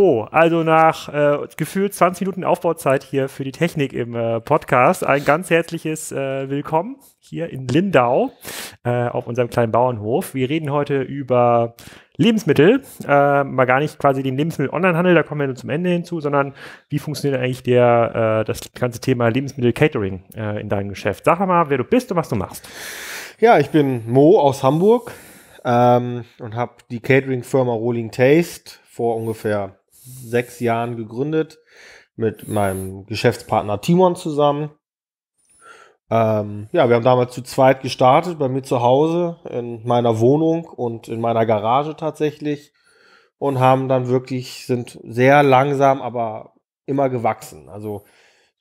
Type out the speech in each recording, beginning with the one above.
Bravo. Also nach äh, gefühlt 20 Minuten Aufbauzeit hier für die Technik im äh, Podcast ein ganz herzliches äh, Willkommen hier in Lindau äh, auf unserem kleinen Bauernhof. Wir reden heute über Lebensmittel, äh, mal gar nicht quasi den Lebensmittel-Onlinehandel, da kommen wir nur zum Ende hinzu, sondern wie funktioniert eigentlich der, äh, das ganze Thema Lebensmittel-Catering in deinem Geschäft? Sag mal, wer du bist und was du machst. Ja, ich bin Mo aus Hamburg. Ähm, und habe die Catering-Firma Rolling Taste vor ungefähr sechs Jahren gegründet mit meinem Geschäftspartner Timon zusammen. Ähm, ja, wir haben damals zu zweit gestartet, bei mir zu Hause, in meiner Wohnung und in meiner Garage tatsächlich. Und haben dann wirklich, sind sehr langsam, aber immer gewachsen. Also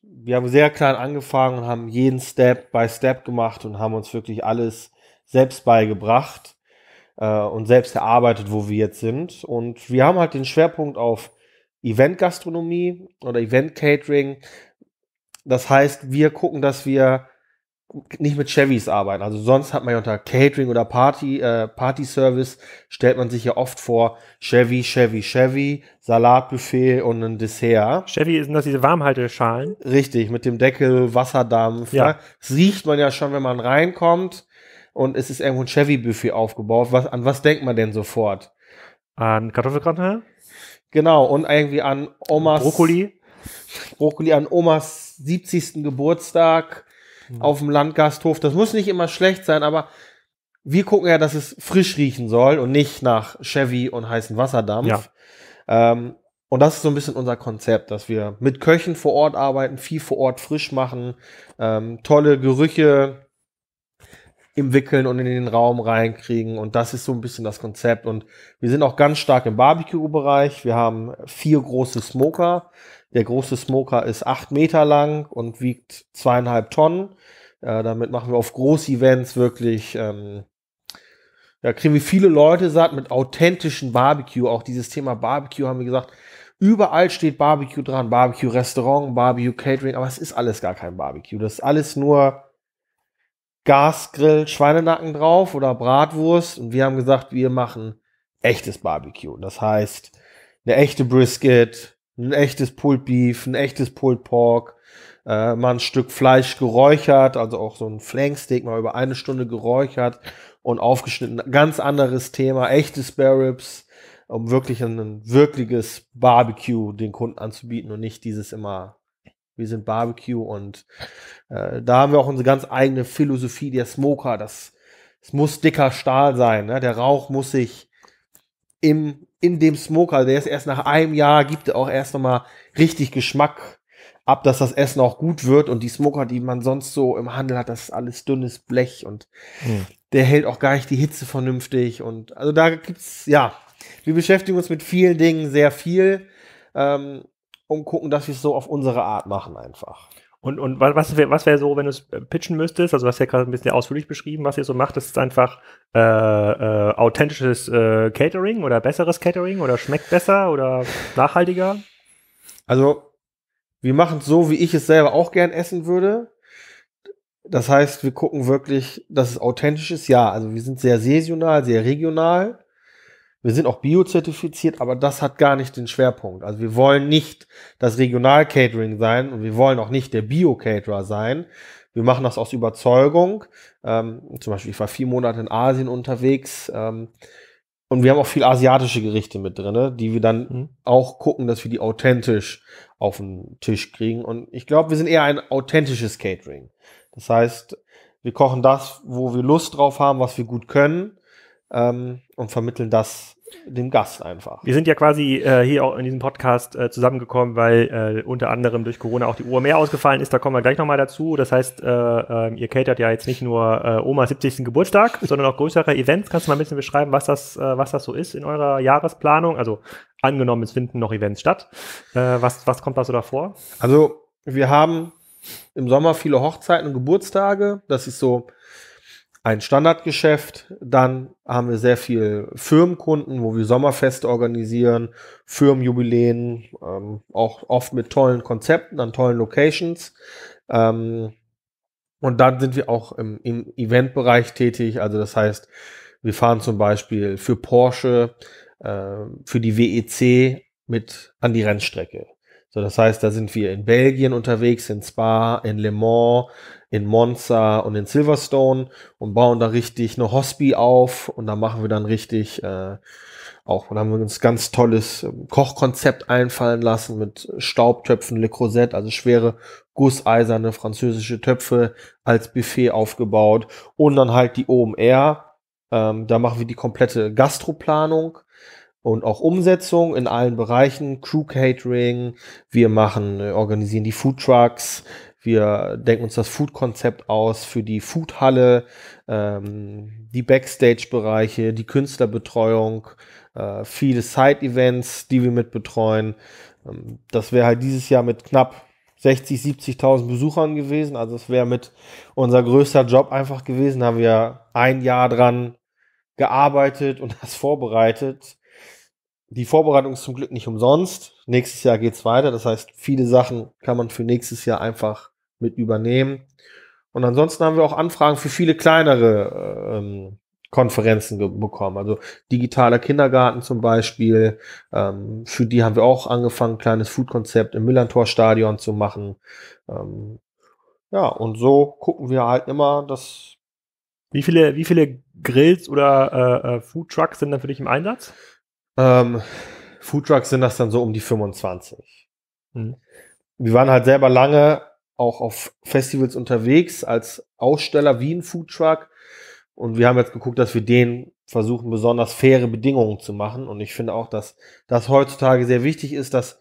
wir haben sehr klein angefangen und haben jeden Step by Step gemacht und haben uns wirklich alles selbst beigebracht äh, und selbst erarbeitet, wo wir jetzt sind. Und wir haben halt den Schwerpunkt auf Event-Gastronomie oder Event-Catering. Das heißt, wir gucken, dass wir nicht mit Chevys arbeiten. Also sonst hat man ja unter Catering oder Party, äh, Party Service stellt man sich ja oft vor Chevy, Chevy, Chevy, Salatbuffet und ein Dessert. Chevy sind das diese Warmhalteschalen? Richtig, mit dem Deckel, Wasserdampf. Ja. Ne? Das riecht man ja schon, wenn man reinkommt und es ist irgendwo ein Chevy-Buffet aufgebaut. Was, an was denkt man denn sofort? An Kartoffelgratin? Genau, und irgendwie an Omas. Brokkoli? Brokkoli an Omas 70. Geburtstag mhm. auf dem Landgasthof. Das muss nicht immer schlecht sein, aber wir gucken ja, dass es frisch riechen soll und nicht nach Chevy und heißen Wasserdampf. Ja. Ähm, und das ist so ein bisschen unser Konzept, dass wir mit Köchen vor Ort arbeiten, viel vor Ort frisch machen, ähm, tolle Gerüche im Wickeln und in den Raum reinkriegen. Und das ist so ein bisschen das Konzept. Und wir sind auch ganz stark im Barbecue-Bereich. Wir haben vier große Smoker. Der große Smoker ist acht Meter lang und wiegt zweieinhalb Tonnen. Äh, damit machen wir auf Groß-Events wirklich, ähm, ja, kriegen wir viele Leute satt mit authentischen Barbecue. Auch dieses Thema Barbecue haben wir gesagt. Überall steht Barbecue dran. Barbecue-Restaurant, Barbecue-Catering. Aber es ist alles gar kein Barbecue. Das ist alles nur Gasgrill Schweinenacken drauf oder Bratwurst. Und wir haben gesagt, wir machen echtes Barbecue. Das heißt, eine echte Brisket, ein echtes Pulled Beef, ein echtes Pulled Pork, äh, mal ein Stück Fleisch geräuchert, also auch so ein Flanksteak mal über eine Stunde geräuchert und aufgeschnitten. Ganz anderes Thema, echte Spare Ribs, um wirklich ein, ein wirkliches Barbecue den Kunden anzubieten und nicht dieses immer wir sind Barbecue und äh, da haben wir auch unsere ganz eigene Philosophie, der Smoker, das, das muss dicker Stahl sein, ne? der Rauch muss sich im, in dem Smoker, also der ist erst nach einem Jahr, gibt er auch erst nochmal richtig Geschmack ab, dass das Essen auch gut wird und die Smoker, die man sonst so im Handel hat, das ist alles dünnes Blech und hm. der hält auch gar nicht die Hitze vernünftig und also da gibt es, ja, wir beschäftigen uns mit vielen Dingen sehr viel. Ähm, und gucken, dass wir es so auf unsere Art machen einfach. Und, und was wäre was wär so, wenn du es äh, pitchen müsstest, also was ja gerade ein bisschen ausführlich beschrieben, was ihr so macht, das ist einfach äh, äh, authentisches äh, Catering oder besseres Catering oder schmeckt besser oder nachhaltiger? Also wir machen es so, wie ich es selber auch gern essen würde. Das heißt, wir gucken wirklich, dass es authentisch ist. Ja, also wir sind sehr saisonal, sehr regional. Wir sind auch biozertifiziert, aber das hat gar nicht den Schwerpunkt. Also wir wollen nicht das Regional-Catering sein und wir wollen auch nicht der Bio-Caterer sein. Wir machen das aus Überzeugung. Ähm, zum Beispiel, ich war vier Monate in Asien unterwegs ähm, und wir haben auch viel asiatische Gerichte mit drin, ne, die wir dann mhm. auch gucken, dass wir die authentisch auf den Tisch kriegen. Und ich glaube, wir sind eher ein authentisches Catering. Das heißt, wir kochen das, wo wir Lust drauf haben, was wir gut können ähm, und vermitteln das dem Gast einfach. Wir sind ja quasi äh, hier auch in diesem Podcast äh, zusammengekommen, weil äh, unter anderem durch Corona auch die Uhr mehr ausgefallen ist. Da kommen wir gleich nochmal dazu. Das heißt, äh, ähm, ihr catert ja jetzt nicht nur äh, Oma 70. Geburtstag, sondern auch größere Events. Kannst du mal ein bisschen beschreiben, was das, äh, was das so ist in eurer Jahresplanung? Also angenommen, es finden noch Events statt. was, was kommt da so davor? Also wir haben im Sommer viele Hochzeiten und Geburtstage. Das ist so ein Standardgeschäft. Dann haben wir sehr viel Firmenkunden, wo wir Sommerfeste organisieren, Firmenjubiläen, ähm, auch oft mit tollen Konzepten an tollen Locations. Ähm, und dann sind wir auch im, im Eventbereich tätig. Also das heißt, wir fahren zum Beispiel für Porsche, äh, für die WEC mit an die Rennstrecke. So, das heißt, da sind wir in Belgien unterwegs, in Spa, in Le Mans, in Monza und in Silverstone und bauen da richtig eine Hospi auf und da machen wir dann richtig äh, auch und haben uns ganz tolles ähm, Kochkonzept einfallen lassen mit Staubtöpfen, Le Creuset, also schwere gusseiserne französische Töpfe als Buffet aufgebaut und dann halt die OMR. Ähm, da machen wir die komplette Gastroplanung und auch Umsetzung in allen Bereichen, Crew Catering, wir machen, äh, organisieren die Food Trucks, wir denken uns das Food-Konzept aus für die Foodhalle, ähm, die Backstage-Bereiche, die Künstlerbetreuung, äh, viele Side-Events, die wir mitbetreuen. Ähm, das wäre halt dieses Jahr mit knapp 60, 70.000 Besuchern gewesen. Also es wäre mit unser größter Job einfach gewesen. Da haben wir ein Jahr dran gearbeitet und das vorbereitet. Die Vorbereitung ist zum Glück nicht umsonst. Nächstes Jahr geht's weiter. Das heißt, viele Sachen kann man für nächstes Jahr einfach mit übernehmen. Und ansonsten haben wir auch Anfragen für viele kleinere äh, ähm, Konferenzen bekommen. Also digitaler Kindergarten zum Beispiel. Ähm, für die haben wir auch angefangen, ein kleines Foodkonzept im Millantor-Stadion zu machen. Ähm, ja, und so gucken wir halt immer, dass. Wie viele, wie viele Grills oder äh, äh, Foodtrucks sind dann für dich im Einsatz? Ähm, Foodtrucks sind das dann so um die 25. Mhm. Wir waren halt selber lange auch auf Festivals unterwegs als Aussteller wie ein Foodtruck. Und wir haben jetzt geguckt, dass wir denen versuchen, besonders faire Bedingungen zu machen. Und ich finde auch, dass das heutzutage sehr wichtig ist, dass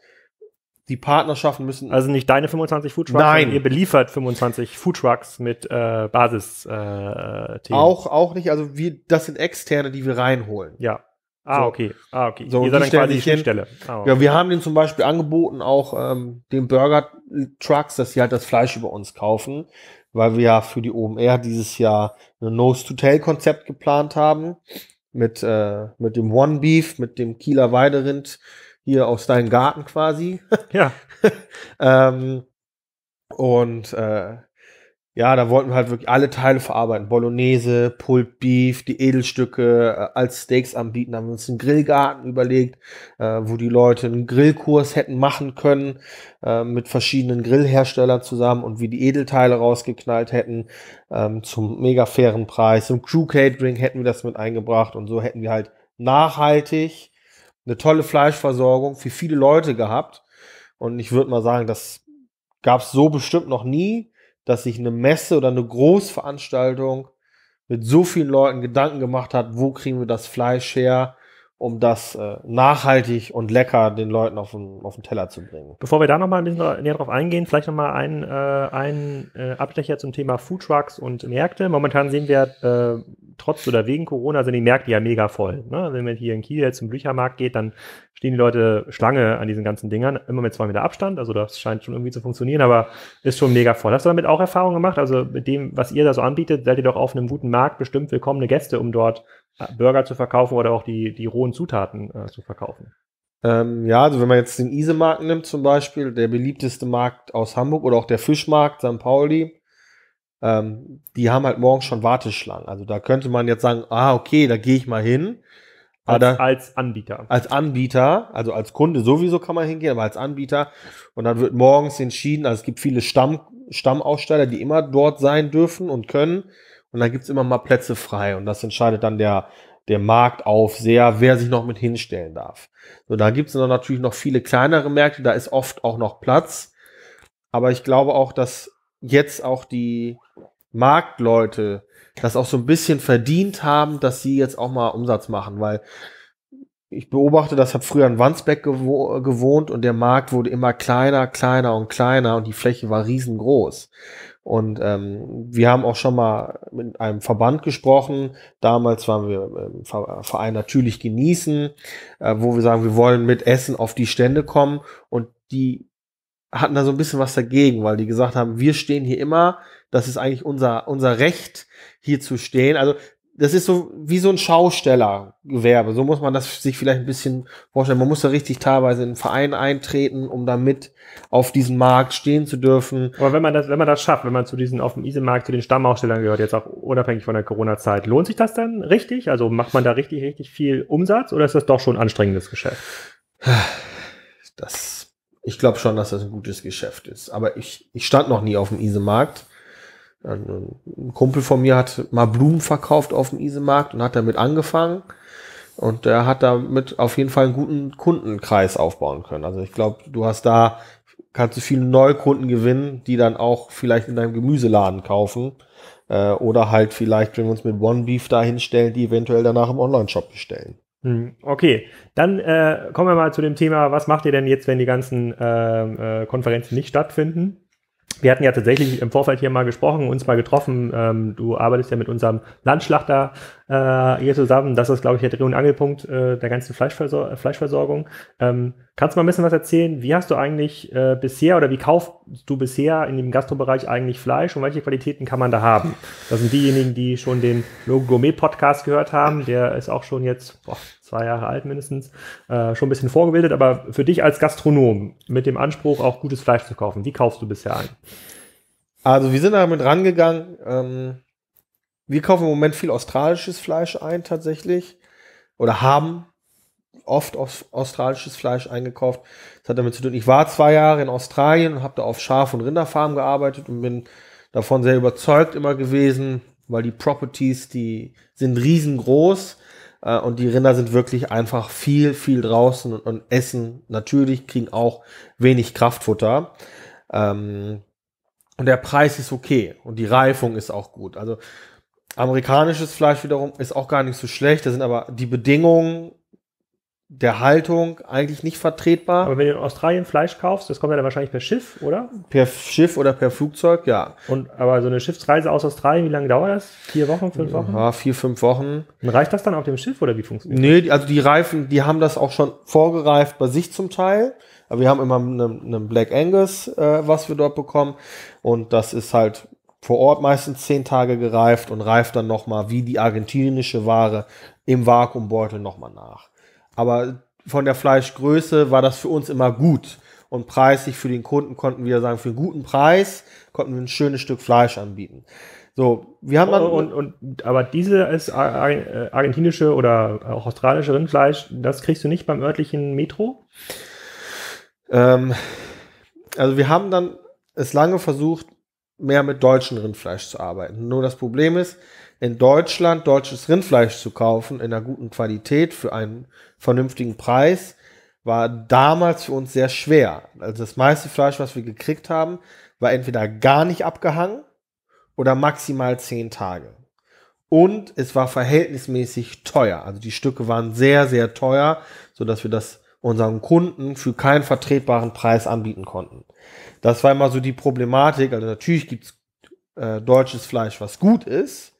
die Partnerschaften müssen. Also nicht deine 25 Foodtrucks, Nein. ihr beliefert 25 Foodtrucks mit äh, Basis-Themen. Äh, auch, auch nicht. Also wir, das sind externe, die wir reinholen. Ja. Ah, so. okay. Ah, okay. So, Ihr seid dann quasi die Schnittstelle. Ah, okay. Ja, wir haben den zum Beispiel angeboten, auch ähm, den Burger-Trucks, dass sie halt das Fleisch über uns kaufen, weil wir ja für die OMR dieses Jahr ein Nose-to-Tail-Konzept geplant haben. Mit, äh, mit dem One Beef, mit dem Kieler Weiderind hier aus deinem Garten quasi. Ja. ähm, und äh, ja, da wollten wir halt wirklich alle Teile verarbeiten. Bolognese, Pulled Beef, die Edelstücke äh, als Steaks anbieten. Da haben wir uns einen Grillgarten überlegt, äh, wo die Leute einen Grillkurs hätten machen können äh, mit verschiedenen Grillherstellern zusammen und wie die Edelteile rausgeknallt hätten ähm, zum mega fairen Preis. Im Crew Catering hätten wir das mit eingebracht und so hätten wir halt nachhaltig eine tolle Fleischversorgung für viele Leute gehabt. Und ich würde mal sagen, das gab es so bestimmt noch nie dass sich eine Messe oder eine Großveranstaltung mit so vielen Leuten Gedanken gemacht hat, wo kriegen wir das Fleisch her, um das äh, nachhaltig und lecker den Leuten auf den, auf den Teller zu bringen. Bevor wir da nochmal ein bisschen näher drauf eingehen, vielleicht nochmal ein, äh, ein äh, Abstecher zum Thema Foodtrucks und Märkte. Momentan sehen wir, äh, trotz oder wegen Corona sind die Märkte ja mega voll. Ne? Wenn man hier in Kiel jetzt zum Büchermarkt geht, dann stehen die Leute Schlange an diesen ganzen Dingern, immer mit zwei Meter Abstand. Also das scheint schon irgendwie zu funktionieren, aber ist schon mega voll. Hast du damit auch Erfahrungen gemacht? Also mit dem, was ihr da so anbietet, seid ihr doch auf einem guten Markt bestimmt willkommene Gäste, um dort Burger zu verkaufen oder auch die, die rohen Zutaten äh, zu verkaufen. Ähm, ja, also wenn man jetzt den Isemarkt nimmt zum Beispiel, der beliebteste Markt aus Hamburg oder auch der Fischmarkt St. Pauli, ähm, die haben halt morgens schon Warteschlangen. Also da könnte man jetzt sagen, ah, okay, da gehe ich mal hin. Als, da, als, Anbieter. Als Anbieter, also als Kunde sowieso kann man hingehen, aber als Anbieter. Und dann wird morgens entschieden, also es gibt viele Stamm, Stammaussteller, die immer dort sein dürfen und können. Und dann gibt's immer mal Plätze frei. Und das entscheidet dann der, der Markt auf sehr, wer sich noch mit hinstellen darf. So, da gibt's dann natürlich noch viele kleinere Märkte, da ist oft auch noch Platz. Aber ich glaube auch, dass jetzt auch die Marktleute das auch so ein bisschen verdient haben, dass sie jetzt auch mal Umsatz machen, weil ich beobachte, das habe früher in Wandsbeck gewo gewohnt und der Markt wurde immer kleiner, kleiner und kleiner und die Fläche war riesengroß. Und ähm, wir haben auch schon mal mit einem Verband gesprochen. Damals waren wir im Verein natürlich genießen, äh, wo wir sagen, wir wollen mit Essen auf die Stände kommen. Und die hatten da so ein bisschen was dagegen, weil die gesagt haben, wir stehen hier immer, das ist eigentlich unser, unser Recht, hier zu stehen. Also das ist so wie so ein Schaustellergewerbe. So muss man das sich vielleicht ein bisschen vorstellen. Man muss da richtig teilweise in einen Verein eintreten, um damit auf diesem Markt stehen zu dürfen. Aber wenn man das, wenn man das schafft, wenn man zu diesen auf dem Isemarkt zu den Stammausstellern gehört, jetzt auch unabhängig von der Corona-Zeit, lohnt sich das dann richtig? Also macht man da richtig, richtig viel Umsatz oder ist das doch schon ein anstrengendes Geschäft? Das, ich glaube schon, dass das ein gutes Geschäft ist. Aber ich, ich stand noch nie auf dem Isemarkt. Also, ein Kumpel von mir hat mal Blumen verkauft auf dem Isemarkt und hat damit angefangen. Und der hat damit auf jeden Fall einen guten Kundenkreis aufbauen können. Also ich glaube, du hast da, kannst du viele neue Kunden gewinnen, die dann auch vielleicht in deinem Gemüseladen kaufen. Äh, oder halt vielleicht, wenn wir uns mit One Beef da hinstellen, die eventuell danach im Online-Shop bestellen. Hm, okay, dann äh, kommen wir mal zu dem Thema, was macht ihr denn jetzt, wenn die ganzen ähm, äh, Konferenzen nicht stattfinden? Wir hatten ja tatsächlich im Vorfeld hier mal gesprochen, uns mal getroffen. Ähm, du arbeitest ja mit unserem Landschlachter äh, hier zusammen. Das ist, glaube ich, der Dreh- und Angelpunkt äh, der ganzen Fleischversor äh, Fleischversorgung. Ähm, kannst du mal ein bisschen was erzählen? Wie hast du eigentlich äh, bisher oder wie kaufst du bisher in dem Gastrobereich eigentlich Fleisch und welche Qualitäten kann man da haben? Das sind diejenigen, die schon den Logo Gourmet Podcast gehört haben. Der ist auch schon jetzt boah, zwei Jahre alt mindestens, äh, schon ein bisschen vorgebildet. Aber für dich als Gastronom mit dem Anspruch, auch gutes Fleisch zu kaufen, wie kaufst du bisher ein? Also wir sind damit rangegangen. Ähm wir kaufen im Moment viel australisches Fleisch ein tatsächlich oder haben oft australisches Fleisch eingekauft. Das hat damit zu tun, ich war zwei Jahre in Australien und habe da auf Schaf- und Rinderfarm gearbeitet und bin davon sehr überzeugt immer gewesen, weil die Properties, die sind riesengroß äh, und die Rinder sind wirklich einfach viel, viel draußen und, und essen natürlich, kriegen auch wenig Kraftfutter. Ähm, und der Preis ist okay und die Reifung ist auch gut. Also Amerikanisches Fleisch wiederum ist auch gar nicht so schlecht. Da sind aber die Bedingungen der Haltung eigentlich nicht vertretbar. Aber wenn du in Australien Fleisch kaufst, das kommt ja dann wahrscheinlich per Schiff, oder? Per Schiff oder per Flugzeug, ja. Und aber so eine Schiffsreise aus Australien, wie lange dauert das? Vier Wochen, fünf Wochen? Ja, vier, fünf Wochen. Und reicht das dann auf dem Schiff oder wie funktioniert das? Nee, also die Reifen, die haben das auch schon vorgereift bei sich zum Teil. Aber wir haben immer einen, einen Black Angus, äh, was wir dort bekommen. Und das ist halt vor Ort meistens zehn Tage gereift und reift dann nochmal wie die argentinische Ware im Vakuumbeutel nochmal nach. Aber von der Fleischgröße war das für uns immer gut und preisig für den Kunden konnten wir sagen, für einen guten Preis konnten wir ein schönes Stück Fleisch anbieten. So, wir haben dann. Und, und, aber dieses äh, argentinische oder auch australische Rindfleisch, das kriegst du nicht beim örtlichen Metro? Ähm, also, wir haben dann es lange versucht, mehr mit deutschem Rindfleisch zu arbeiten. Nur das Problem ist, in Deutschland deutsches Rindfleisch zu kaufen, in einer guten Qualität für einen vernünftigen Preis, war damals für uns sehr schwer. Also das meiste Fleisch, was wir gekriegt haben, war entweder gar nicht abgehangen oder maximal zehn Tage. Und es war verhältnismäßig teuer. Also die Stücke waren sehr, sehr teuer, sodass wir das unseren Kunden für keinen vertretbaren Preis anbieten konnten. Das war immer so die Problematik. Also natürlich gibt es äh, deutsches Fleisch, was gut ist,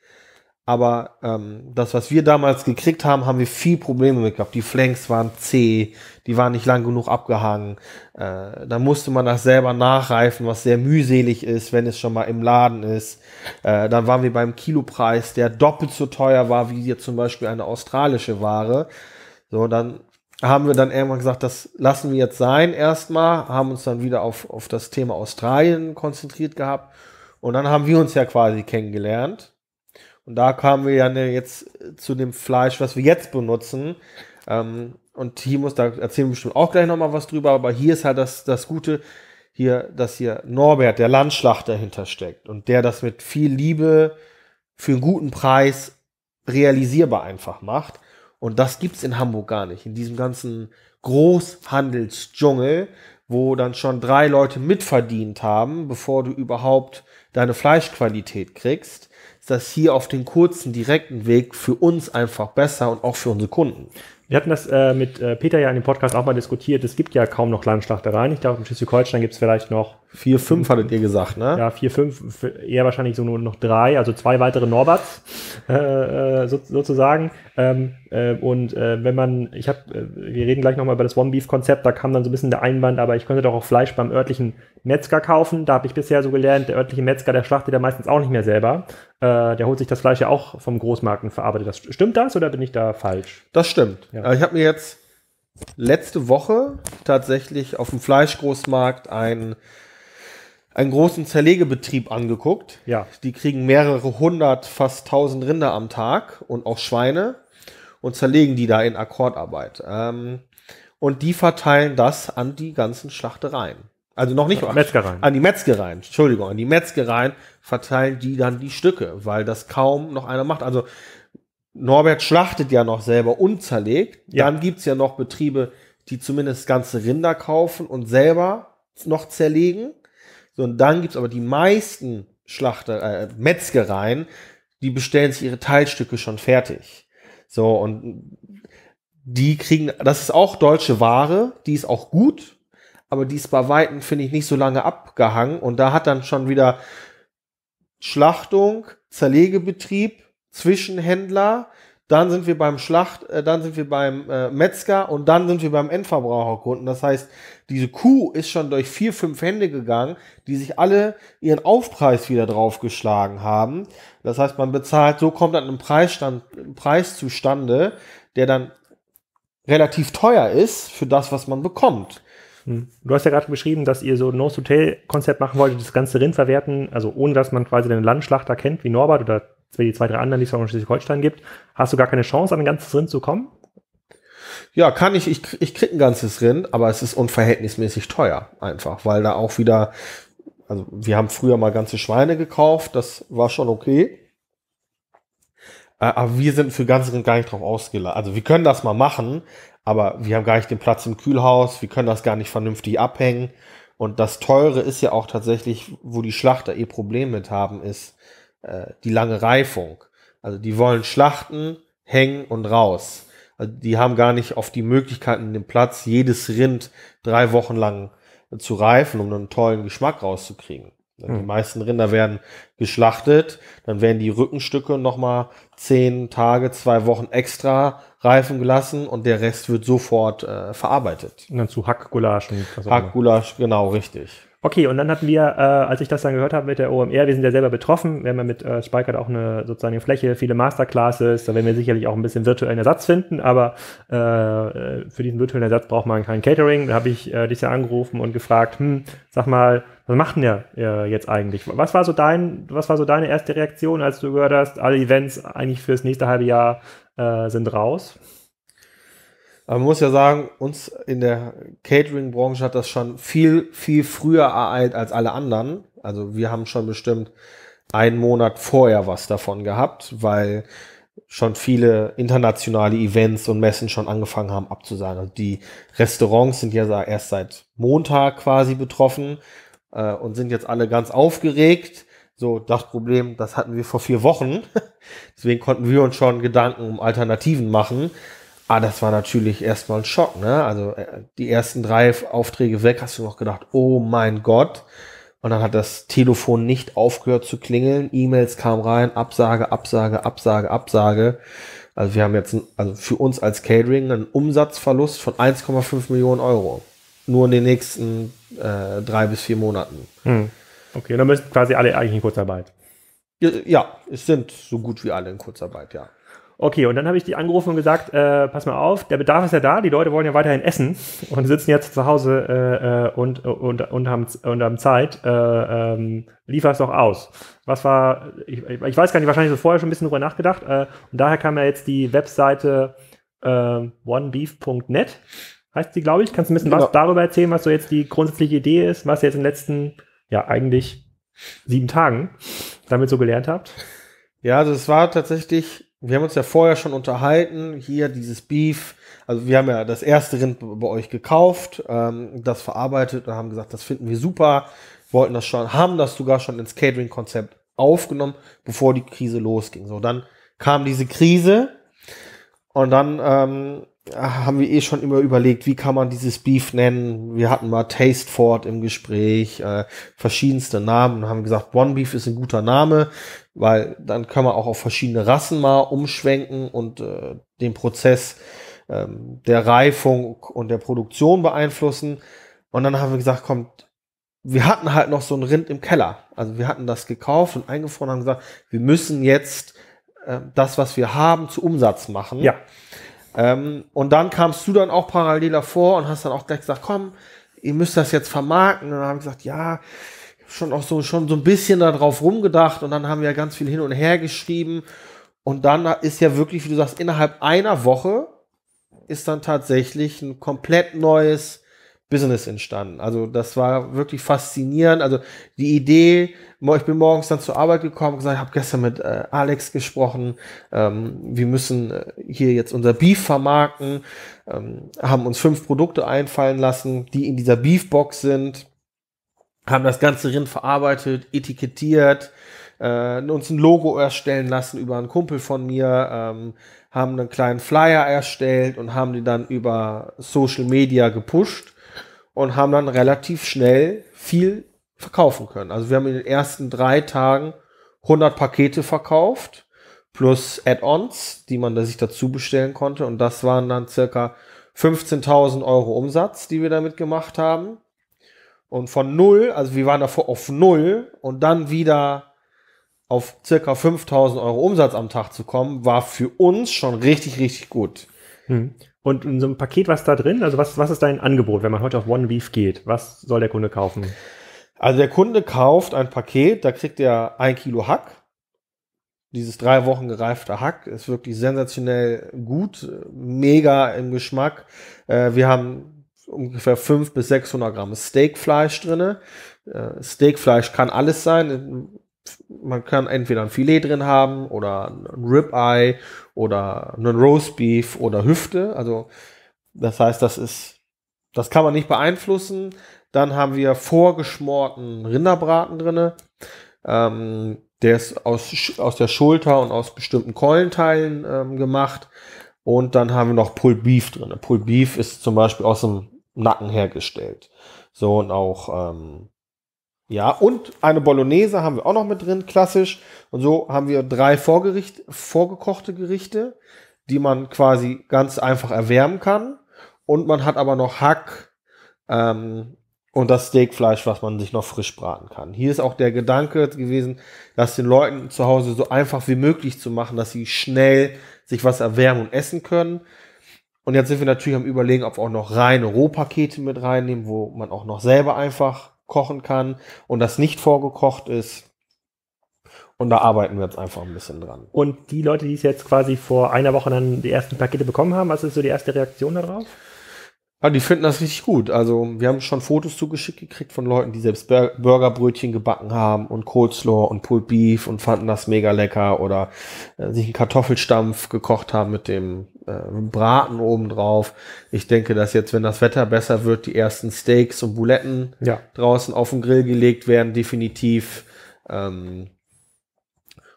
aber ähm, das, was wir damals gekriegt haben, haben wir viel Probleme mit gehabt. Die Flanks waren zäh, die waren nicht lang genug abgehangen. Äh, da musste man das selber nachreifen, was sehr mühselig ist, wenn es schon mal im Laden ist. Äh, dann waren wir beim Kilopreis, der doppelt so teuer war wie hier zum Beispiel eine australische Ware. So, dann haben wir dann irgendwann gesagt, das lassen wir jetzt sein erstmal, haben uns dann wieder auf, auf das Thema Australien konzentriert gehabt und dann haben wir uns ja quasi kennengelernt. Und da kamen wir ja ne, jetzt zu dem Fleisch, was wir jetzt benutzen. Ähm, und muss, da erzählen wir bestimmt auch gleich nochmal was drüber, aber hier ist halt das, das Gute, hier, dass hier Norbert, der Landschlachter, dahinter steckt und der das mit viel Liebe für einen guten Preis realisierbar einfach macht. Und das gibt es in Hamburg gar nicht. In diesem ganzen Großhandelsdschungel, wo dann schon drei Leute mitverdient haben, bevor du überhaupt deine Fleischqualität kriegst, ist das hier auf den kurzen, direkten Weg für uns einfach besser und auch für unsere Kunden. Wir hatten das äh, mit äh, Peter ja in dem Podcast auch mal diskutiert. Es gibt ja kaum noch Landschlachtereien. Ich glaube, in Schleswig-Holstein gibt es vielleicht noch Vier, fünf hattet ihr gesagt, ne? Ja, vier, fünf, eher wahrscheinlich so nur noch drei, also zwei weitere Norbats, äh, äh so, sozusagen. Ähm, äh, und äh, wenn man, ich habe, äh, wir reden gleich nochmal über das One-Beef-Konzept, da kam dann so ein bisschen der Einwand, aber ich könnte doch auch Fleisch beim örtlichen Metzger kaufen. Da habe ich bisher so gelernt, der örtliche Metzger, der schlachtet ja meistens auch nicht mehr selber. Äh, der holt sich das Fleisch ja auch vom Großmarkt und verarbeitet das. Stimmt das oder bin ich da falsch? Das stimmt. Ja. Ich habe mir jetzt letzte Woche tatsächlich auf dem Fleischgroßmarkt ein einen großen Zerlegebetrieb angeguckt. Ja. Die kriegen mehrere hundert, fast tausend Rinder am Tag und auch Schweine und zerlegen die da in Akkordarbeit. Ähm, und die verteilen das an die ganzen Schlachtereien. Also noch nicht an, Metzgereien. an die Metzgereien, Entschuldigung, an die Metzgereien verteilen die dann die Stücke, weil das kaum noch einer macht. Also Norbert schlachtet ja noch selber unzerlegt. Ja. Dann gibt's ja noch Betriebe, die zumindest ganze Rinder kaufen und selber noch zerlegen. So, und dann gibt es aber die meisten Schlachter, äh, Metzgereien, die bestellen sich ihre Teilstücke schon fertig. So, und die kriegen, das ist auch deutsche Ware, die ist auch gut, aber die ist bei Weitem, finde ich, nicht so lange abgehangen. Und da hat dann schon wieder Schlachtung, Zerlegebetrieb, Zwischenhändler, dann sind wir beim Schlacht, äh, dann sind wir beim äh, Metzger und dann sind wir beim Endverbraucherkunden. Das heißt, diese Kuh ist schon durch vier, fünf Hände gegangen, die sich alle ihren Aufpreis wieder draufgeschlagen haben. Das heißt, man bezahlt, so kommt dann ein Preisstand, ein Preis zustande, der dann relativ teuer ist für das, was man bekommt. Hm. Du hast ja gerade beschrieben, dass ihr so ein Nose-to-Tail-Konzept machen wolltet, das ganze Rind verwerten, also ohne dass man quasi den Landschlachter kennt, wie Norbert oder die zwei, drei anderen, die es auch in Schleswig-Holstein gibt, hast du gar keine Chance, an ein ganzes Rind zu kommen? Ja, kann ich. Ich, ich krieg ein ganzes Rind, aber es ist unverhältnismäßig teuer einfach, weil da auch wieder, also wir haben früher mal ganze Schweine gekauft, das war schon okay. Äh, aber wir sind für ganze Rind gar nicht drauf ausgelassen. Also wir können das mal machen, aber wir haben gar nicht den Platz im Kühlhaus, wir können das gar nicht vernünftig abhängen. Und das Teure ist ja auch tatsächlich, wo die Schlachter ihr eh Problem mit haben, ist, äh, die lange Reifung. Also die wollen schlachten, hängen und raus. Also die haben gar nicht auf die Möglichkeiten, den Platz jedes Rind drei Wochen lang zu reifen, um einen tollen Geschmack rauszukriegen. Also die hm. meisten Rinder werden geschlachtet, dann werden die Rückenstücke nochmal zehn Tage, zwei Wochen extra reifen gelassen und der Rest wird sofort äh, verarbeitet. Und dann zu Hackgulaschen. Hackgulasch, genau, richtig. Okay, und dann hatten wir, äh, als ich das dann gehört habe mit der OMR, wir sind ja selber betroffen, wir haben ja mit äh, Spikert auch eine sozusagen eine Fläche, viele Masterclasses, da werden wir sicherlich auch ein bisschen virtuellen Ersatz finden, aber äh, äh, für diesen virtuellen Ersatz braucht man kein Catering. Da habe ich äh, dich ja angerufen und gefragt, hm, sag mal, was macht denn ihr äh, jetzt eigentlich? Was war so dein, was war so deine erste Reaktion, als du gehört hast, alle Events eigentlich fürs nächste halbe Jahr äh, sind raus? Aber man muss ja sagen, uns in der Catering-Branche hat das schon viel, viel früher ereilt als alle anderen. Also wir haben schon bestimmt einen Monat vorher was davon gehabt, weil schon viele internationale Events und Messen schon angefangen haben abzusagen. Also die Restaurants sind ja erst seit Montag quasi betroffen äh, und sind jetzt alle ganz aufgeregt. So, das Problem, das hatten wir vor vier Wochen. Deswegen konnten wir uns schon Gedanken um Alternativen machen. Ah, das war natürlich erstmal ein Schock, ne? Also äh, die ersten drei Aufträge weg, hast du noch gedacht, oh mein Gott. Und dann hat das Telefon nicht aufgehört zu klingeln. E-Mails kamen rein, Absage, Absage, Absage, Absage. Also wir haben jetzt also für uns als Catering einen Umsatzverlust von 1,5 Millionen Euro. Nur in den nächsten äh, drei bis vier Monaten. Hm. Okay, dann müssen quasi alle eigentlich in Kurzarbeit. Ja, es sind so gut wie alle in Kurzarbeit, ja. Okay, und dann habe ich die angerufen und gesagt, äh, pass mal auf, der Bedarf ist ja da, die Leute wollen ja weiterhin essen und sitzen jetzt zu Hause äh, äh, und, und, und, haben, und haben Zeit, äh, ähm, liefer es doch aus. Was war, ich, ich weiß gar nicht, wahrscheinlich so vorher schon ein bisschen drüber nachgedacht äh, und daher kam ja jetzt die Webseite äh, onebeef.net, heißt sie, glaube ich. Kannst du ein bisschen genau. was darüber erzählen, was so jetzt die grundsätzliche Idee ist, was ihr jetzt in den letzten, ja eigentlich sieben Tagen damit so gelernt habt? Ja, also es war tatsächlich wir haben uns ja vorher schon unterhalten, hier dieses Beef. Also wir haben ja das erste Rind bei euch gekauft, ähm, das verarbeitet und haben gesagt, das finden wir super, wollten das schon, haben das sogar schon ins Catering-Konzept aufgenommen, bevor die Krise losging. So, dann kam diese Krise und dann ähm, haben wir eh schon immer überlegt, wie kann man dieses Beef nennen. Wir hatten mal Taste Ford im Gespräch, äh, verschiedenste Namen und haben gesagt, One Beef ist ein guter Name weil dann kann man auch auf verschiedene Rassen mal umschwenken und äh, den Prozess ähm, der Reifung und der Produktion beeinflussen. Und dann haben wir gesagt, kommt, wir hatten halt noch so ein Rind im Keller. Also wir hatten das gekauft und eingefroren und haben gesagt, wir müssen jetzt äh, das, was wir haben, zu Umsatz machen. Ja. Ähm, und dann kamst du dann auch parallel davor und hast dann auch gleich gesagt, komm, ihr müsst das jetzt vermarkten. Und dann haben wir gesagt, ja, schon auch so, schon so ein bisschen darauf rumgedacht und dann haben wir ganz viel hin und her geschrieben. Und dann ist ja wirklich, wie du sagst, innerhalb einer Woche ist dann tatsächlich ein komplett neues Business entstanden. Also das war wirklich faszinierend. Also die Idee, ich bin morgens dann zur Arbeit gekommen, gesagt, ich habe gestern mit äh, Alex gesprochen, ähm, wir müssen äh, hier jetzt unser Beef vermarkten, ähm, haben uns fünf Produkte einfallen lassen, die in dieser Beefbox sind haben das ganze Rind verarbeitet, etikettiert, äh, uns ein Logo erstellen lassen über einen Kumpel von mir, ähm, haben einen kleinen Flyer erstellt und haben die dann über Social Media gepusht und haben dann relativ schnell viel verkaufen können. Also wir haben in den ersten drei Tagen 100 Pakete verkauft plus Add-ons, die man da sich dazu bestellen konnte und das waren dann circa 15.000 Euro Umsatz, die wir damit gemacht haben. Und von null, also wir waren davor auf null und dann wieder auf circa 5000 Euro Umsatz am Tag zu kommen, war für uns schon richtig, richtig gut. Hm. Und in so einem Paket, was da drin? Also was, was ist dein Angebot, wenn man heute auf One Beef geht? Was soll der Kunde kaufen? Also der Kunde kauft ein Paket, da kriegt er ein Kilo Hack. Dieses drei Wochen gereifte Hack ist wirklich sensationell gut, mega im Geschmack. Äh, wir haben ungefähr 500 bis 600 Gramm Steakfleisch drin. Äh, Steakfleisch kann alles sein. Man kann entweder ein Filet drin haben oder ein Ribeye oder einen Roastbeef oder Hüfte. Also das heißt, das ist, das kann man nicht beeinflussen. Dann haben wir vorgeschmorten Rinderbraten drin. Ähm, der ist aus, aus der Schulter und aus bestimmten Keulenteilen ähm, gemacht. Und dann haben wir noch Pulled Beef drin. Pulled Beef ist zum Beispiel aus dem Nacken hergestellt. So und auch, ähm, ja, und eine Bolognese haben wir auch noch mit drin, klassisch. Und so haben wir drei Vorgericht, vorgekochte Gerichte, die man quasi ganz einfach erwärmen kann. Und man hat aber noch Hack ähm, und das Steakfleisch, was man sich noch frisch braten kann. Hier ist auch der Gedanke gewesen, das den Leuten zu Hause so einfach wie möglich zu machen, dass sie schnell sich was erwärmen und essen können. Und jetzt sind wir natürlich am Überlegen, ob wir auch noch reine Rohpakete mit reinnehmen, wo man auch noch selber einfach kochen kann und das nicht vorgekocht ist. Und da arbeiten wir jetzt einfach ein bisschen dran. Und die Leute, die es jetzt quasi vor einer Woche dann die ersten Pakete bekommen haben, was ist so die erste Reaktion darauf? Ja, ah, die finden das richtig gut. Also wir haben schon Fotos zugeschickt gekriegt von Leuten, die selbst Burgerbrötchen gebacken haben und Coleslaw und Pulled Beef und fanden das mega lecker oder äh, sich einen Kartoffelstampf gekocht haben mit dem äh, Braten oben drauf. Ich denke, dass jetzt, wenn das Wetter besser wird, die ersten Steaks und Buletten ja. draußen auf den Grill gelegt werden, definitiv. Ähm,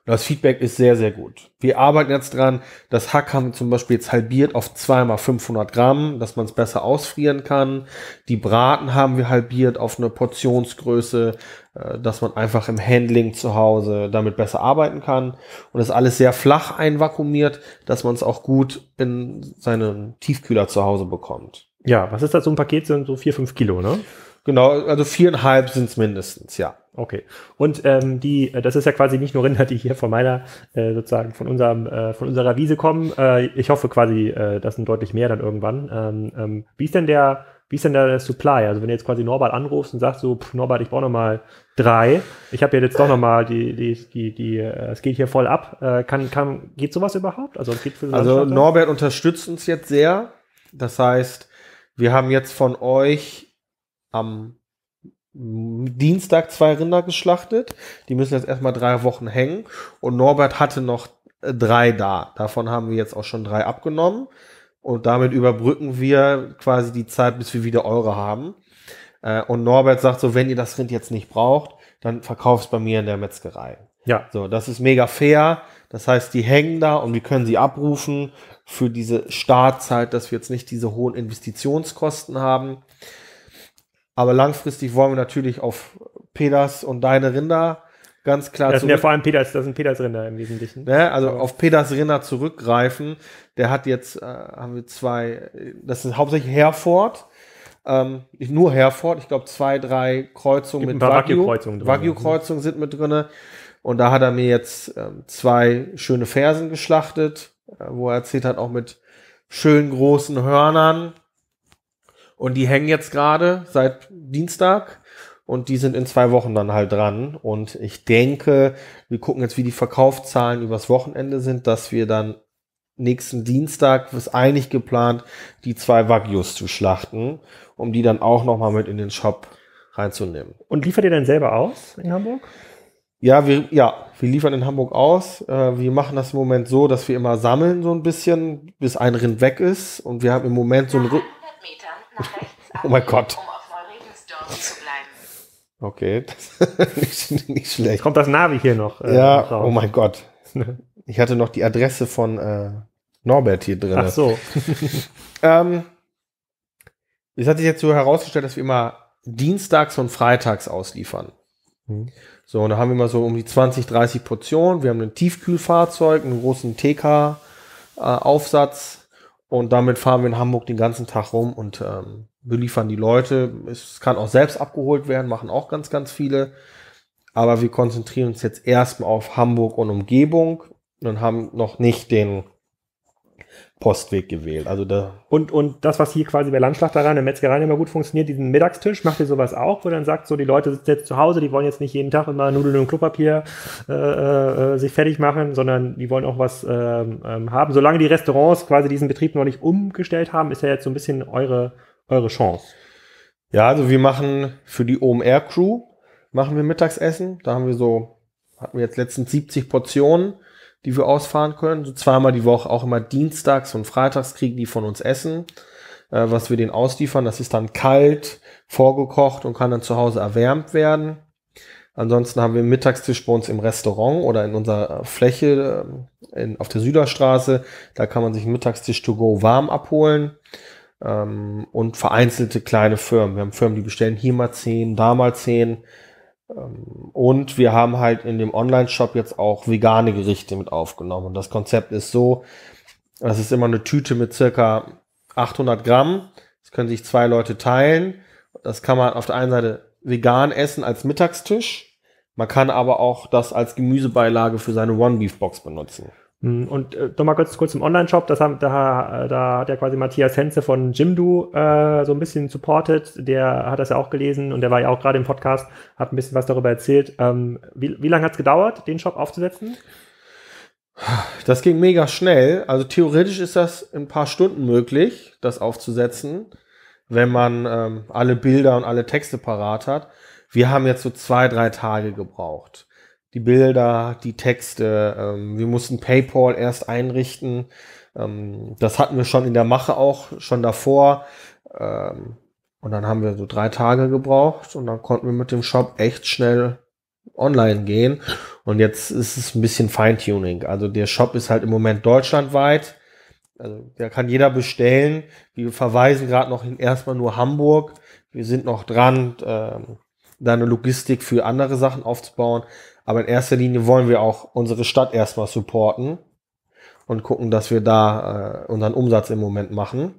das Feedback ist sehr, sehr gut. Wir arbeiten jetzt dran, das Hack haben wir zum Beispiel jetzt halbiert auf zweimal 500 Gramm, dass man es besser ausfrieren kann. Die Braten haben wir halbiert auf eine Portionsgröße, äh, dass man einfach im Handling zu Hause damit besser arbeiten kann. Und das alles sehr flach einvakuumiert, dass man es auch gut in seinen Tiefkühler zu Hause bekommt. Ja, was ist das so ein Paket? Sind so vier fünf Kilo, ne? Genau, also viereinhalb sind es mindestens, ja. Okay. Und ähm, die, äh, das ist ja quasi nicht nur Rinder, die hier von meiner, äh, sozusagen von unserem, äh, von unserer Wiese kommen. Äh, ich hoffe quasi, äh, das sind deutlich mehr dann irgendwann. Ähm, ähm, wie ist denn der, wie ist denn der Supply? Also wenn du jetzt quasi Norbert anrufst und sagst so, pff, Norbert, ich brauche nochmal drei. Ich habe jetzt doch nochmal die, die, die, die, äh, es geht hier voll ab. Äh, kann, kann, geht sowas überhaupt? Also, geht für also Norbert unterstützt uns jetzt sehr. Das heißt, wir haben jetzt von euch am Dienstag zwei Rinder geschlachtet. Die müssen jetzt erstmal drei Wochen hängen. Und Norbert hatte noch äh, drei da. Davon haben wir jetzt auch schon drei abgenommen. Und damit überbrücken wir quasi die Zeit, bis wir wieder eure haben. Äh, und Norbert sagt so, wenn ihr das Rind jetzt nicht braucht, dann verkauft bei mir in der Metzgerei. Ja. So, das ist mega fair. Das heißt, die hängen da und wir können sie abrufen für diese Startzeit, dass wir jetzt nicht diese hohen Investitionskosten haben. Aber langfristig wollen wir natürlich auf Peters und deine Rinder ganz klar. Das sind ja vor allem Peters, das sind Peters Rinder im Wesentlichen. Ne? Also auf Peters Rinder zurückgreifen. Der hat jetzt, äh, haben wir zwei, das sind hauptsächlich Herford. Ähm, nicht nur Herford, ich glaube zwei, drei Kreuzungen Gibt mit Wagyu-Kreuzungen Wagyu Wagyu sind mit drin. Und da hat er mir jetzt ähm, zwei schöne Fersen geschlachtet, äh, wo er erzählt hat, auch mit schönen großen Hörnern. Und die hängen jetzt gerade seit Dienstag und die sind in zwei Wochen dann halt dran. Und ich denke, wir gucken jetzt, wie die Verkaufszahlen übers Wochenende sind, dass wir dann nächsten Dienstag ist eigentlich geplant, die zwei Wagyus zu schlachten, um die dann auch nochmal mit in den Shop reinzunehmen. Und liefert ihr dann selber aus in Hamburg? Ja, wir, ja, wir liefern in Hamburg aus. Äh, wir machen das im Moment so, dass wir immer sammeln so ein bisschen, bis ein Rind weg ist. Und wir haben im Moment so ein, rechts ab, oh mein Gott. um auf Neuregensdorf zu bleiben. Okay, nicht, nicht, schlecht. kommt das Navi hier noch. Äh, ja, raus. oh mein Gott. Ich hatte noch die Adresse von äh, Norbert hier drin. Ach so. ähm, es hat sich jetzt so herausgestellt, dass wir immer dienstags und freitags ausliefern. Mhm. So, und da haben wir immer so um die 20, 30 Portionen. Wir haben ein Tiefkühlfahrzeug, einen großen TK-Aufsatz äh, und damit fahren wir in Hamburg den ganzen Tag rum und ähm, beliefern die Leute. Es kann auch selbst abgeholt werden, machen auch ganz, ganz viele. Aber wir konzentrieren uns jetzt erstmal auf Hamburg und Umgebung und haben noch nicht den Postweg gewählt. Also da und, und das, was hier quasi bei Landschlachtereien und Metzgereien immer gut funktioniert, diesen Mittagstisch, macht ihr sowas auch, wo dann sagt, so die Leute sitzen jetzt zu Hause, die wollen jetzt nicht jeden Tag immer Nudeln und Klopapier äh, äh, äh, sich fertig machen, sondern die wollen auch was ähm, ähm, haben. Solange die Restaurants quasi diesen Betrieb noch nicht umgestellt haben, ist ja jetzt so ein bisschen eure, eure Chance. Ja, also wir machen für die OMR-Crew machen wir Mittagsessen. Da haben wir so, hatten wir jetzt letztens 70 Portionen die wir ausfahren können. So zweimal die Woche auch immer dienstags und freitags kriegen die von uns Essen, äh, was wir denen ausliefern. Das ist dann kalt, vorgekocht und kann dann zu Hause erwärmt werden. Ansonsten haben wir einen Mittagstisch bei uns im Restaurant oder in unserer Fläche ähm, in, auf der Süderstraße. Da kann man sich einen Mittagstisch to go warm abholen. Ähm, und vereinzelte kleine Firmen. Wir haben Firmen, die bestellen hier mal zehn, da mal zehn. Ähm, und wir haben halt in dem Online-Shop jetzt auch vegane Gerichte mit aufgenommen. Und das Konzept ist so, das ist immer eine Tüte mit circa 800 Gramm. Das können sich zwei Leute teilen. Das kann man auf der einen Seite vegan essen als Mittagstisch. Man kann aber auch das als Gemüsebeilage für seine One-Beef-Box benutzen. Hm, und äh, nochmal kurz, kurz zum Online-Shop, das haben, da, äh, da hat ja quasi Matthias Henze von Jimdo äh, so ein bisschen supported, der hat das ja auch gelesen und der war ja auch gerade im Podcast, hat ein bisschen was darüber erzählt. Ähm, wie wie lange hat's gedauert, den Shop aufzusetzen? Das ging mega schnell. Also theoretisch ist das in ein paar Stunden möglich, das aufzusetzen, wenn man ähm, alle Bilder und alle Texte parat hat. Wir haben jetzt so zwei, drei Tage gebraucht die Bilder, die Texte. Ähm, wir mussten PayPal erst einrichten. Ähm, das hatten wir schon in der Mache auch, schon davor. Ähm, und dann haben wir so drei Tage gebraucht und dann konnten wir mit dem Shop echt schnell online gehen. Und jetzt ist es ein bisschen Feintuning. Also der Shop ist halt im Moment deutschlandweit. Also da kann jeder bestellen. Wir verweisen gerade noch in erstmal nur Hamburg. Wir sind noch dran, ähm, da eine Logistik für andere Sachen aufzubauen. Aber in erster Linie wollen wir auch unsere Stadt erstmal supporten und gucken, dass wir da äh, unseren Umsatz im Moment machen.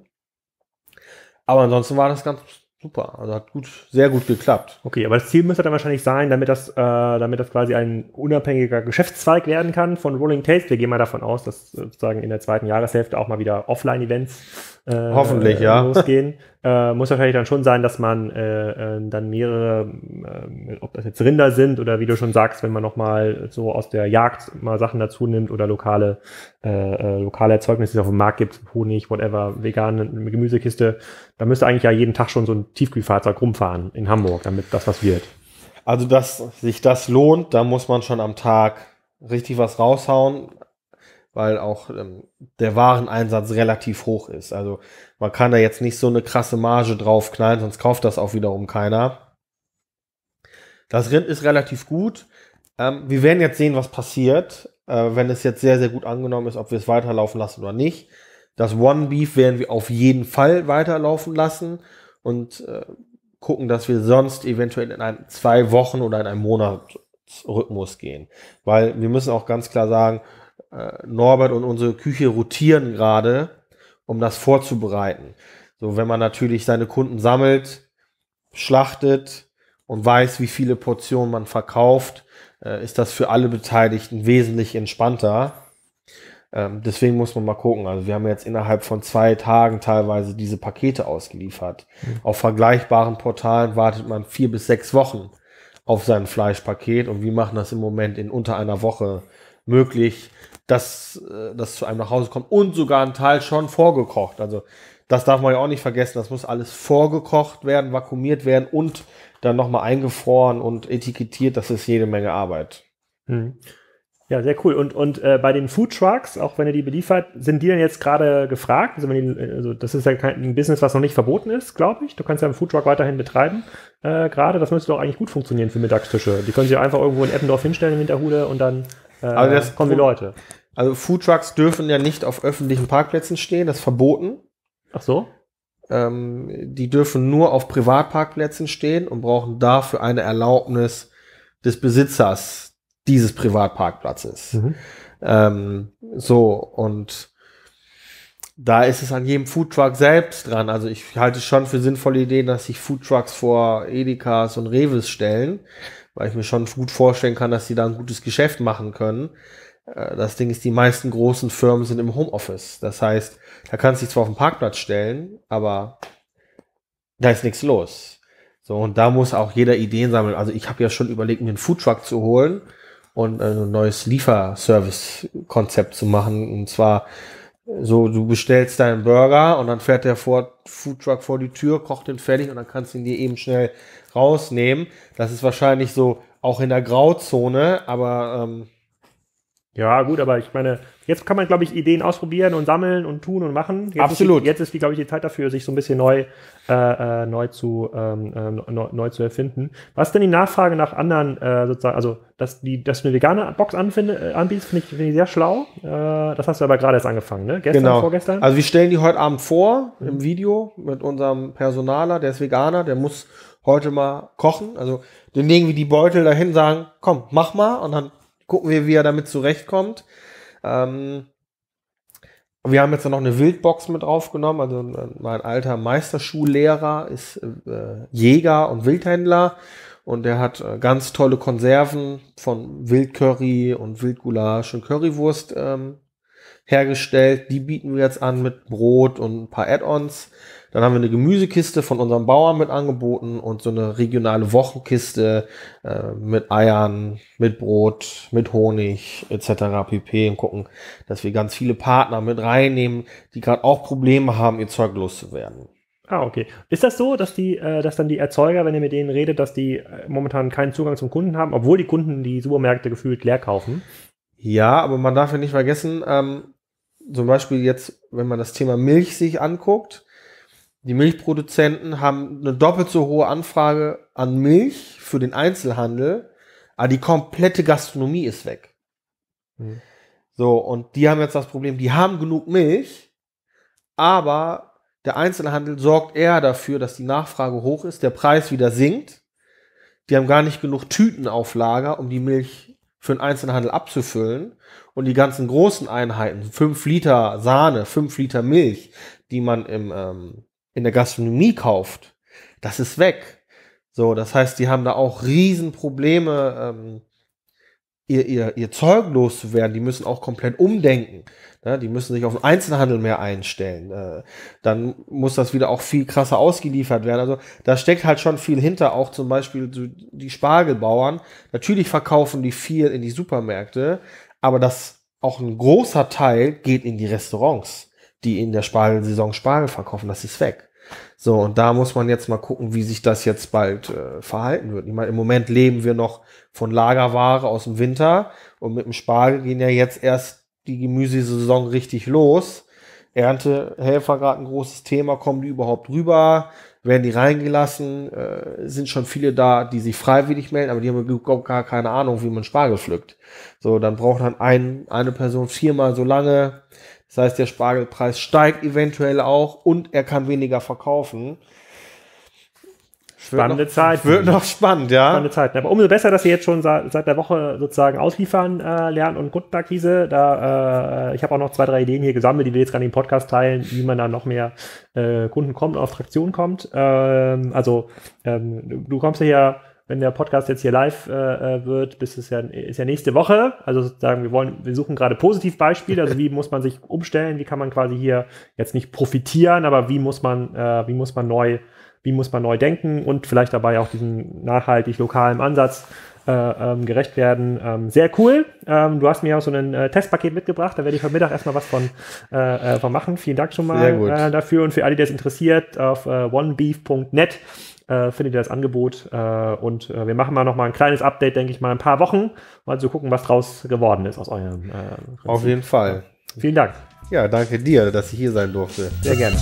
Aber ansonsten war das ganz super. Also hat gut, sehr gut geklappt. Okay, aber das Ziel müsste dann wahrscheinlich sein, damit das, äh, damit das quasi ein unabhängiger Geschäftszweig werden kann von Rolling Taste. Wir gehen mal davon aus, dass sozusagen in der zweiten Jahreshälfte auch mal wieder Offline-Events äh, Hoffentlich, äh, ja. losgehen. äh, muss wahrscheinlich dann schon sein, dass man äh, äh, dann mehrere, äh, ob das jetzt Rinder sind oder wie du schon sagst, wenn man nochmal so aus der Jagd mal Sachen dazu nimmt oder lokale äh, äh, lokale Erzeugnisse, die es auf dem Markt gibt, Honig, whatever, vegane Gemüsekiste, da müsste eigentlich ja jeden Tag schon so ein Tiefkühlfahrzeug rumfahren in Hamburg, damit das was wird. Also, dass sich das lohnt, da muss man schon am Tag richtig was raushauen, weil auch ähm, der Wareneinsatz relativ hoch ist. Also, man kann da jetzt nicht so eine krasse Marge draufknallen, sonst kauft das auch wiederum keiner. Das Rind ist relativ gut. Ähm, wir werden jetzt sehen, was passiert äh, wenn es jetzt sehr, sehr gut angenommen ist, ob wir es weiterlaufen lassen oder nicht. Das One Beef werden wir auf jeden Fall weiterlaufen lassen und äh, gucken, dass wir sonst eventuell in einem, zwei Wochen oder in einem Monat Rhythmus gehen. Weil wir müssen auch ganz klar sagen, äh, Norbert und unsere Küche rotieren gerade, um das vorzubereiten. So, wenn man natürlich seine Kunden sammelt, schlachtet und weiß, wie viele Portionen man verkauft, äh, ist das für alle Beteiligten wesentlich entspannter. Ähm, deswegen muss man mal gucken. Also wir haben jetzt innerhalb von zwei Tagen teilweise diese Pakete ausgeliefert. Mhm. Auf vergleichbaren Portalen wartet man vier bis sechs Wochen auf sein Fleischpaket und wir machen das im Moment in unter einer Woche möglich dass äh, das zu einem nach Hause kommt und sogar ein Teil schon vorgekocht. Also das darf man ja auch nicht vergessen. Das muss alles vorgekocht werden, vakuumiert werden und dann nochmal eingefroren und etikettiert. Das ist jede Menge Arbeit. Hm. Ja, sehr cool. Und, und äh, bei den Food Trucks, auch wenn ihr die beliefert, sind die denn jetzt gerade gefragt? Also, wenn die, also, das ist ja kein ein Business, was noch nicht verboten ist, glaube ich. Du kannst ja einen Food Truck weiterhin betreiben. Äh, gerade, das müsste doch eigentlich gut funktionieren für Mittagstische. Die können sie einfach irgendwo in Eppendorf hinstellen im Hinterhude und dann äh, Aber also das kommen die Leute. Also Foodtrucks dürfen ja nicht auf öffentlichen Parkplätzen stehen, das ist verboten. Ach so? Ähm, die dürfen nur auf Privatparkplätzen stehen und brauchen dafür eine Erlaubnis des Besitzers dieses Privatparkplatzes. Mhm. Ähm, so, und da ist es an jedem Foodtruck selbst dran. Also ich halte es schon für sinnvolle Ideen, dass sich Foodtrucks vor Edekas und Reves stellen weil ich mir schon gut vorstellen kann, dass sie da ein gutes Geschäft machen können. Äh, das Ding ist, die meisten großen Firmen sind im Homeoffice. Das heißt, da kannst du dich zwar auf den Parkplatz stellen, aber da ist nichts los. So, und da muss auch jeder Ideen sammeln. Also ich habe ja schon überlegt, mir einen Foodtruck zu holen und äh, ein neues Lieferservice-Konzept zu machen. Und zwar so, du bestellst deinen Burger und dann fährt der vor, Foodtruck vor die Tür, kocht den fertig und dann kannst du ihn dir eben schnell rausnehmen. Das ist wahrscheinlich so auch in der Grauzone, aber ähm, ja, gut, aber ich meine, jetzt kann man, glaube ich, Ideen ausprobieren und sammeln und tun und machen. Jetzt Absolut. Ist die, jetzt ist, glaube ich, die Zeit dafür, sich so ein bisschen neu, äh, äh, neu, zu, ähm, ähm, neu, neu, zu erfinden. Was ist denn die Nachfrage nach anderen, äh, sozusagen, also, dass, die, dass du eine vegane Box anfinde, äh, anbietest, finde ich, find ich sehr schlau. Äh, das hast du aber gerade erst angefangen, ne? Gestern, genau. vorgestern? Also, wir stellen die heute Abend vor, im mhm. Video, mit unserem Personaler, der ist Veganer, der muss heute mal kochen. Also, den legen wir die Beutel dahin, sagen, komm, mach mal und dann gucken wir, wie er damit zurechtkommt. Ähm, wir haben jetzt noch eine Wildbox mit draufgenommen. Also äh, mein alter Meisterschullehrer ist äh, Jäger und Wildhändler und der hat äh, ganz tolle Konserven von Wildcurry und Wildgulasch und Currywurst ähm, hergestellt. Die bieten wir jetzt an mit Brot und ein paar Add-ons. Dann haben wir eine Gemüsekiste von unserem Bauern mit angeboten und so eine regionale Wochenkiste äh, mit Eiern, mit Brot, mit Honig etc. pp. Und gucken, dass wir ganz viele Partner mit reinnehmen, die gerade auch Probleme haben, ihr Zeug loszuwerden. Ah, okay. Ist das so, dass die, äh, dass dann die Erzeuger, wenn ihr mit denen redet, dass die äh, momentan keinen Zugang zum Kunden haben, obwohl die Kunden die Supermärkte gefühlt leer kaufen? Ja, aber man darf ja nicht vergessen, ähm, zum Beispiel jetzt, wenn man das Thema Milch sich anguckt, die Milchproduzenten haben eine doppelt so hohe Anfrage an Milch für den Einzelhandel, aber die komplette Gastronomie ist weg. Mhm. So, und die haben jetzt das Problem, die haben genug Milch, aber der Einzelhandel sorgt eher dafür, dass die Nachfrage hoch ist, der Preis wieder sinkt. Die haben gar nicht genug Tüten auf Lager, um die Milch für den Einzelhandel abzufüllen und die ganzen großen Einheiten, fünf Liter Sahne, fünf Liter Milch, die man im, ähm, in der Gastronomie kauft, das ist weg. So, das heißt, die haben da auch riesen Probleme, ähm, ihr, ihr, ihr Zeug loszuwerden, die müssen auch komplett umdenken. Ne? Die müssen sich auf den Einzelhandel mehr einstellen. Äh, dann muss das wieder auch viel krasser ausgeliefert werden. Also da steckt halt schon viel hinter, auch zum Beispiel die Spargelbauern. Natürlich verkaufen die viel in die Supermärkte, aber das auch ein großer Teil geht in die Restaurants, die in der Spargelsaison Spargel verkaufen. Das ist weg. So, und da muss man jetzt mal gucken, wie sich das jetzt bald äh, verhalten wird. Ich meine, im Moment leben wir noch von Lagerware aus dem Winter und mit dem Spargel gehen ja jetzt erst die Gemüsesaison richtig los. Erntehelfer gerade ein großes Thema, kommen die überhaupt rüber? Werden die reingelassen? Äh, sind schon viele da, die sich freiwillig melden, aber die haben überhaupt gar keine Ahnung, wie man Spargel pflückt. So, dann braucht dann ein, eine Person viermal so lange. Das heißt, der Spargelpreis steigt eventuell auch und er kann weniger verkaufen. Spannende Zeit. Wird noch spannend, ja. Spannende Zeiten. Aber umso besser, dass wir jetzt schon seit der Woche sozusagen ausliefern äh, lernen und Grundakquise. Da, äh, ich habe auch noch zwei, drei Ideen hier gesammelt, die wir jetzt gerade im Podcast teilen, wie man da noch mehr äh, Kunden kommt und auf Traktion kommt. Ähm, also ähm, du kommst ja hier wenn der Podcast jetzt hier live äh, äh, wird, bis es ja, ist ja nächste Woche. Also sozusagen, wir wollen, wir suchen gerade Positivbeispiele. Also wie muss man sich umstellen? Wie kann man quasi hier jetzt nicht profitieren, aber wie muss man, äh, wie muss man neu, wie muss man neu denken und vielleicht dabei auch diesen nachhaltig lokalen Ansatz äh, ähm, gerecht werden. Ähm, sehr cool. Ähm, du hast mir auch so ein äh, Testpaket mitgebracht. Da werde ich heute Mittag erstmal was von, äh, äh von machen. Vielen Dank schon mal äh, dafür. Und für alle, die das interessiert, auf äh, onebeef.net äh, findet ihr das Angebot. Äh, und äh, wir machen mal noch mal ein kleines Update, denke ich mal, ein paar Wochen, mal zu gucken, was draus geworden ist aus eurem. Äh, Auf jeden Fall. Vielen Dank. Ja, danke dir, dass ich hier sein durfte. Sehr gerne.